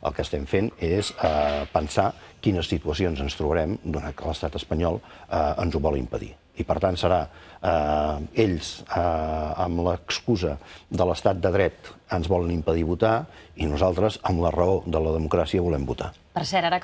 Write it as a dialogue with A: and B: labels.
A: El que estem fent és eh, pensar quines situacions ens trobarem donat que l'estat espanyol eh, ens ho vol impedir. I, per tant, serà eh, ells, eh, amb l'excusa de l'estat de dret, ens volen impedir votar i nosaltres, amb la
B: raó de la democràcia, volem votar.
C: Per cert, ara